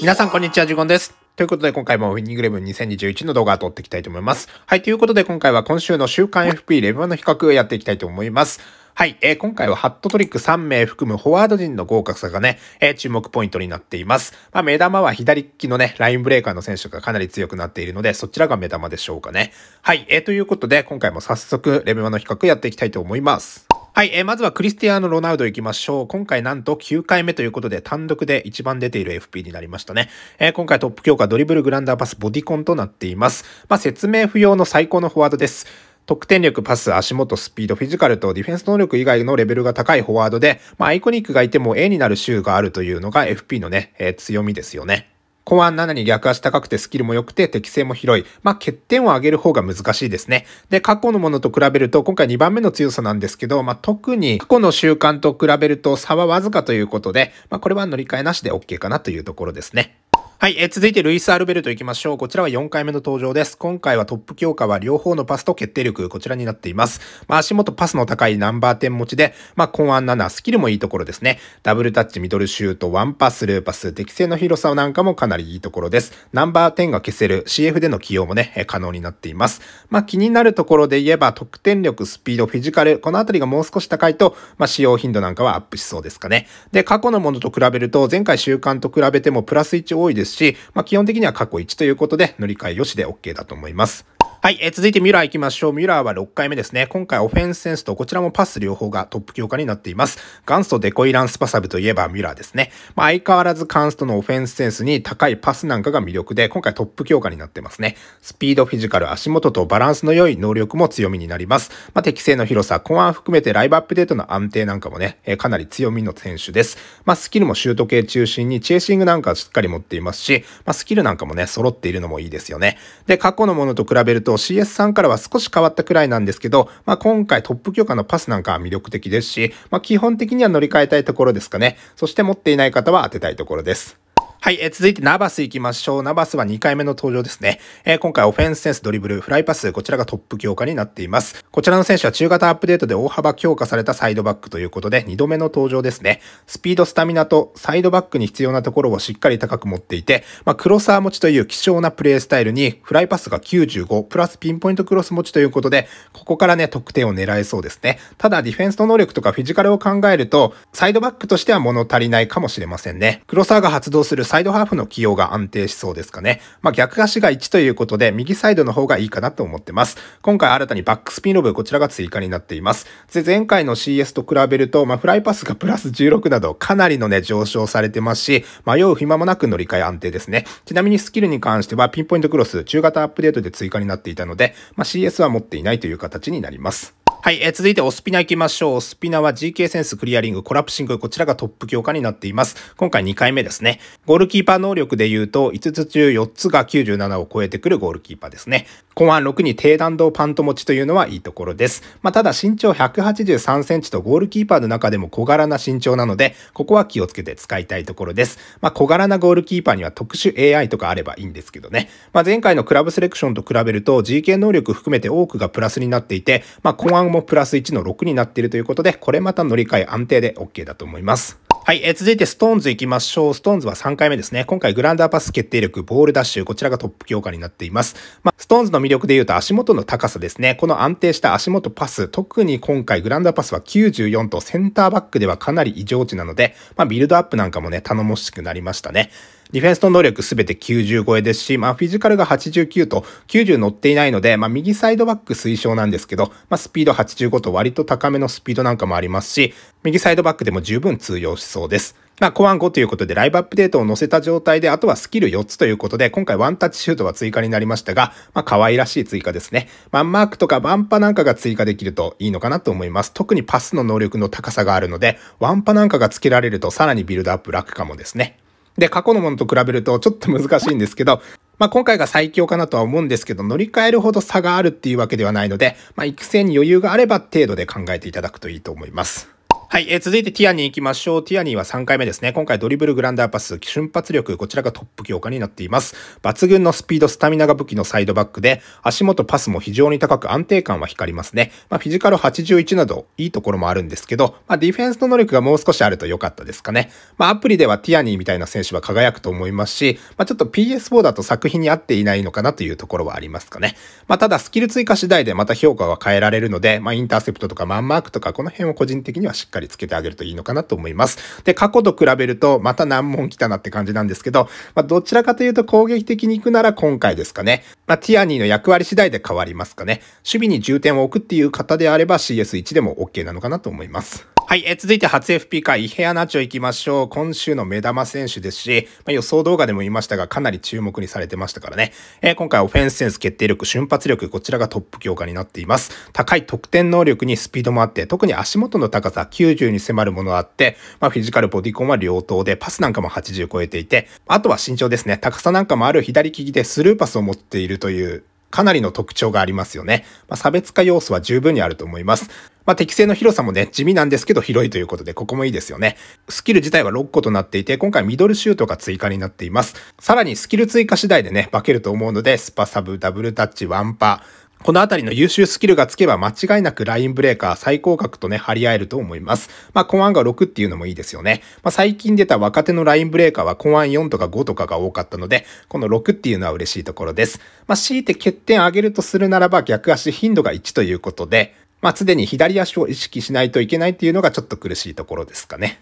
皆さん、こんにちは。ジュゴンです。ということで、今回もウィニングレブン2021の動画を撮っていきたいと思います。はい、ということで、今回は今週の週間 FP レブンの比較をやっていきたいと思います。はい、えー、今回はハットトリック3名含むフォワード陣の合格差がね、えー、注目ポイントになっています。まあ、目玉は左利きのね、ラインブレーカーの選手がかなり強くなっているので、そちらが目玉でしょうかね。はい、えー、ということで、今回も早速、レベマの比較やっていきたいと思います。はい、えー、まずはクリスティアーノ・ロナウド行きましょう。今回なんと9回目ということで単独で一番出ている FP になりましたね。えー、今回トップ強化ドリブルグランダーパスボディコンとなっています。まあ、説明不要の最高のフォワードです。得点力、パス、足元、スピード、フィジカルとディフェンス能力以外のレベルが高いフォワードで、まあ、アイコニックがいても A になる州があるというのが FP のね、えー、強みですよね。後半7に逆足高くてスキルも良くて適性も広い。まあ、欠点を上げる方が難しいですね。で、過去のものと比べると、今回2番目の強さなんですけど、まあ、特に過去の習慣と比べると差はわずかということで、まあ、これは乗り換えなしで OK かなというところですね。はい、え続いてルイス・アルベルトいきましょう。こちらは4回目の登場です。今回はトップ強化は両方のパスと決定力、こちらになっています。まあ、足元パスの高いナンバー10持ちで、まあ、アン7、スキルもいいところですね。ダブルタッチ、ミドルシュート、ワンパス、ルーパス、適正の広さなんかもかなりいいところです。ナンバー10が消せる CF での起用もね、可能になっています。まあ、気になるところで言えば、得点力、スピード、フィジカル、このあたりがもう少し高いと、まあ、使用頻度なんかはアップしそうですかね。で、過去のものと比べると、前回週間と比べてもプラス1多いですですし、まあ、基本的には過去1ということで乗り換えよしで OK だと思います。はい、えー、続いてミュラー行きましょう。ミュラーは6回目ですね。今回オフェンスセンスとこちらもパス両方がトップ強化になっています。元祖デコイランスパサブといえばミュラーですね。まあ、相変わらずカンストのオフェンスセンスに高いパスなんかが魅力で、今回トップ強化になってますね。スピード、フィジカル、足元とバランスの良い能力も強みになります。まあ、適性の広さ、コア含めてライブアップデートの安定なんかもね、えー、かなり強みの選手です。まあ、スキルもシュート系中心にチェーシングなんかしっかり持っていますますし、まあ、スキルなんかもね、揃っているのもいいですよね。で、過去のものと比べると CS さんからは少し変わったくらいなんですけど、まあ、今回トップ許可のパスなんかは魅力的ですし、まあ、基本的には乗り換えたいところですかね。そして持っていない方は当てたいところです。はい、えー、続いてナバス行きましょう。ナバスは2回目の登場ですね。えー、今回オフェンスセンス、ドリブル、フライパス、こちらがトップ強化になっています。こちらの選手は中型アップデートで大幅強化されたサイドバックということで2度目の登場ですね。スピード、スタミナとサイドバックに必要なところをしっかり高く持っていて、まあ、クロサー持ちという希少なプレースタイルにフライパスが95プラスピンポイントクロス持ちということで、ここからね、得点を狙えそうですね。ただディフェンスの能力とかフィジカルを考えると、サイドバックとしては物足りないかもしれませんね。クロサーが発動するサイドハーフの起用が安定しそうですかね。まあ、逆足が1ということで、右サイドの方がいいかなと思ってます。今回新たにバックスピンロブ、こちらが追加になっています。で、前回の CS と比べると、まあ、フライパスがプラス16など、かなりのね、上昇されてますし、迷う暇もなく乗り換え安定ですね。ちなみにスキルに関しては、ピンポイントクロス、中型アップデートで追加になっていたので、まあ、CS は持っていないという形になります。はい、えー、続いてオスピナ行きましょう。オスピナは GK センスクリアリング、コラプシング、こちらがトップ強化になっています。今回2回目ですね。ゴールキーパー能力で言うと、5つ中4つが97を超えてくるゴールキーパーですね。後半6に低弾道パント持ちというのはいいところです。まあ、ただ身長183センチとゴールキーパーの中でも小柄な身長なので、ここは気をつけて使いたいところです。まあ、小柄なゴールキーパーには特殊 AI とかあればいいんですけどね。まあ、前回のクラブセレクションと比べると GK 能力含めて多くがプラスになっていて、まあ、後半もプラス1の6になっているということで、これまた乗り換え安定で OK だと思います。はい、えー、続いてストーンズ行きましょう。ストーンズは3回目ですね。今回グランダーパス決定力、ボールダッシュ、こちらがトップ強化になっています。まあ、ストーンズの魅力で言うと足元の高さですね。この安定した足元パス、特に今回グランダーパスは94とセンターバックではかなり異常値なので、まあ、ビルドアップなんかもね、頼もしくなりましたね。ディフェンスの能力すべて90超えですし、まあ、フィジカルが89と90乗っていないので、まあ、右サイドバック推奨なんですけど、まあ、スピード85と割と高めのスピードなんかもありますし、右サイドバックでも十分通用しそうです。まあ、コアン5ということで、ライブアップデートを載せた状態で、あとはスキル4つということで、今回ワンタッチシュートは追加になりましたが、まあ、可愛らしい追加ですね。ワンマークとかワンパなんかが追加できるといいのかなと思います。特にパスの能力の高さがあるので、ワンパなんかがつけられるとさらにビルドアップ楽かもですね。で、過去のものと比べるとちょっと難しいんですけど、まあ、今回が最強かなとは思うんですけど、乗り換えるほど差があるっていうわけではないので、まあ、育成に余裕があれば程度で考えていただくといいと思います。はい、えー、続いてティアニー行きましょう。ティアニーは3回目ですね。今回ドリブルグランダーパス、瞬発力、こちらがトップ強化になっています。抜群のスピード、スタミナが武器のサイドバックで、足元パスも非常に高く安定感は光りますね。まあ、フィジカル81など、いいところもあるんですけど、まあ、ディフェンスの能力がもう少しあると良かったですかね。まあ、アプリではティアニーみたいな選手は輝くと思いますし、まあ、ちょっと PS4 だと作品に合っていないのかなというところはありますかね。まあ、ただスキル追加次第でまた評価は変えられるので、まあ、インターセプトとかマンマークとか、この辺を個人的にはしっかりかりつけてあげるといいのかなと思います。で、過去と比べると、また難問来たなって感じなんですけど、まあ、どちらかというと攻撃的に行くなら今回ですかね。まあ、ティアニーの役割次第で変わりますかね。守備に重点を置くっていう方であれば CS1 でも OK なのかなと思います。はい、え続いて初 FP 回、イヘアナチョ行きましょう。今週の目玉選手ですし、まあ、予想動画でも言いましたが、かなり注目にされてましたからね。えー、今回オフェンスセンス、決定力、瞬発力、こちらがトップ強化になっています。高い得点能力にスピードもあって、特に足元の高さ90に迫るものあって、まあ、フィジカル、ボディコンは両刀で、パスなんかも80超えていて、あとは身長ですね。高さなんかもある左利きでスルーパスを持っているという、かなりの特徴がありますよね。まあ、差別化要素は十分にあると思います。まあ、適正の広さもね、地味なんですけど広いということで、ここもいいですよね。スキル自体は6個となっていて、今回ミドルシュートが追加になっています。さらにスキル追加次第でね、化けると思うので、スパサブ、ダブルタッチ、ワンパー、このあたりの優秀スキルがつけば間違いなくラインブレーカー最高格とね、張り合えると思います。まあ、コアンが6っていうのもいいですよね。まあ、最近出た若手のラインブレーカーはコアン4とか5とかが多かったので、この6っていうのは嬉しいところです。まあ、強いて欠点上げるとするならば逆足頻度が1ということで、まあ、すでに左足を意識しないといけないっていうのがちょっと苦しいところですかね。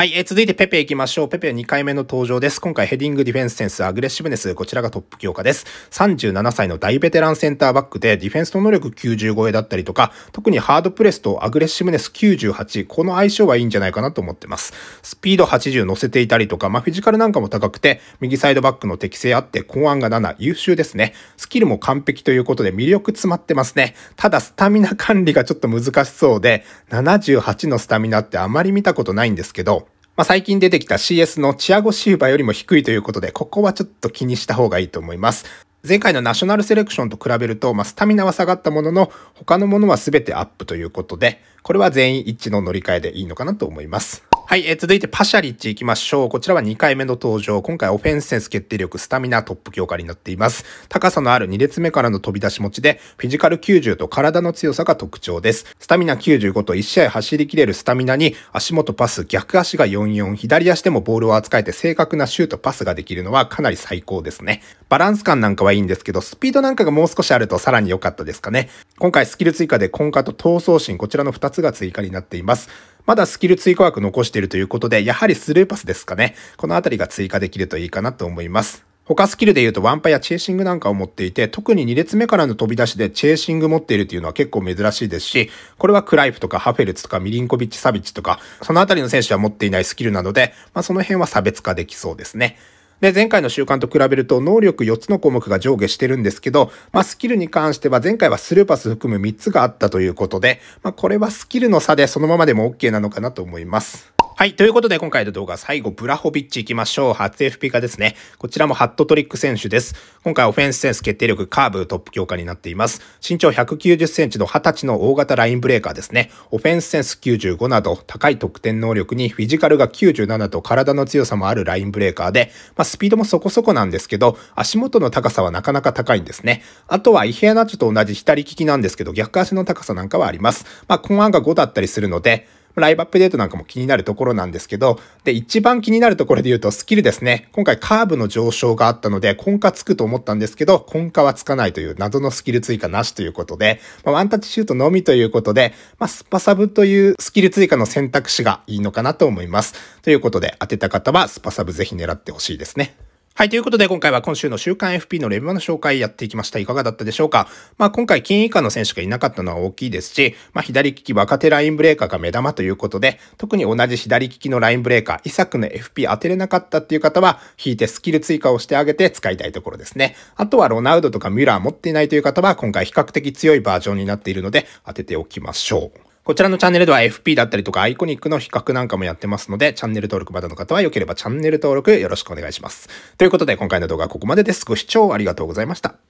はい、えー、続いてペペ行きましょう。ペペ2回目の登場です。今回ヘディング、ディフェンスセンス、アグレッシブネス、こちらがトップ強化です。37歳の大ベテランセンターバックで、ディフェンスの能力90超えだったりとか、特にハードプレスとアグレッシブネス98、この相性はいいんじゃないかなと思ってます。スピード80乗せていたりとか、まあ、フィジカルなんかも高くて、右サイドバックの適性あって、後安が7、優秀ですね。スキルも完璧ということで魅力詰まってますね。ただ、スタミナ管理がちょっと難しそうで、78のスタミナってあまり見たことないんですけど、まあ、最近出てきた CS のチアゴ・シウバよりも低いということで、ここはちょっと気にした方がいいと思います。前回のナショナルセレクションと比べると、まあ、スタミナは下がったものの、他のものは全てアップということで、これは全員一致の乗り換えでいいのかなと思います。はい、えー、続いてパシャリッチ行きましょう。こちらは2回目の登場。今回オフェンスセンス決定力、スタミナトップ強化になっています。高さのある2列目からの飛び出し持ちで、フィジカル90と体の強さが特徴です。スタミナ95と1試合走りきれるスタミナに、足元パス、逆足が44、左足でもボールを扱えて正確なシュートパスができるのはかなり最高ですね。バランス感なんかはいいんですけど、スピードなんかがもう少しあるとさらに良かったですかね。今回スキル追加で根幹と闘争心、こちらの2つが追加になっています。まだスキル追加枠残しているということで、やはりスルーパスですかね。このあたりが追加できるといいかなと思います。他スキルで言うとワンパやチェーシングなんかを持っていて、特に2列目からの飛び出しでチェーシング持っているというのは結構珍しいですし、これはクライフとかハフェルツとかミリンコビッチ・サビッチとか、そのあたりの選手は持っていないスキルなので、まあ、その辺は差別化できそうですね。で、前回の習慣と比べると能力4つの項目が上下してるんですけど、まあ、スキルに関しては前回はスルーパス含む3つがあったということで、まあ、これはスキルの差でそのままでも OK なのかなと思います。はい。ということで、今回の動画、最後、ブラホビッチ行きましょう。初 FP 化ですね。こちらもハットトリック選手です。今回、オフェンスセンス、決定力、カーブ、トップ強化になっています。身長190センチの20歳の大型ラインブレーカーですね。オフェンスセンス95など、高い得点能力に、フィジカルが97と体の強さもあるラインブレーカーで、まあ、スピードもそこそこなんですけど、足元の高さはなかなか高いんですね。あとは、イヘアナチュと同じ左利きなんですけど、逆足の高さなんかはあります。まあ、アンが5だったりするので、ライブアップデートなんかも気になるところなんですけど、で、一番気になるところで言うとスキルですね。今回カーブの上昇があったので、根下つくと思ったんですけど、根下はつかないという謎のスキル追加なしということで、まあ、ワンタッチシュートのみということで、まあ、スパサブというスキル追加の選択肢がいいのかなと思います。ということで、当てた方はスパサブぜひ狙ってほしいですね。はい。ということで、今回は今週の週刊 FP のレビューの紹介やっていきました。いかがだったでしょうかまあ、今回、金以下の選手がいなかったのは大きいですし、まあ、左利き若手ラインブレーカーが目玉ということで、特に同じ左利きのラインブレーカー、イサクの FP 当てれなかったっていう方は、引いてスキル追加をしてあげて使いたいところですね。あとは、ロナウドとかミュラー持っていないという方は、今回比較的強いバージョンになっているので、当てておきましょう。こちらのチャンネルでは FP だったりとかアイコニックの比較なんかもやってますので、チャンネル登録まだの方は良ければチャンネル登録よろしくお願いします。ということで今回の動画はここまでです。ご視聴ありがとうございました。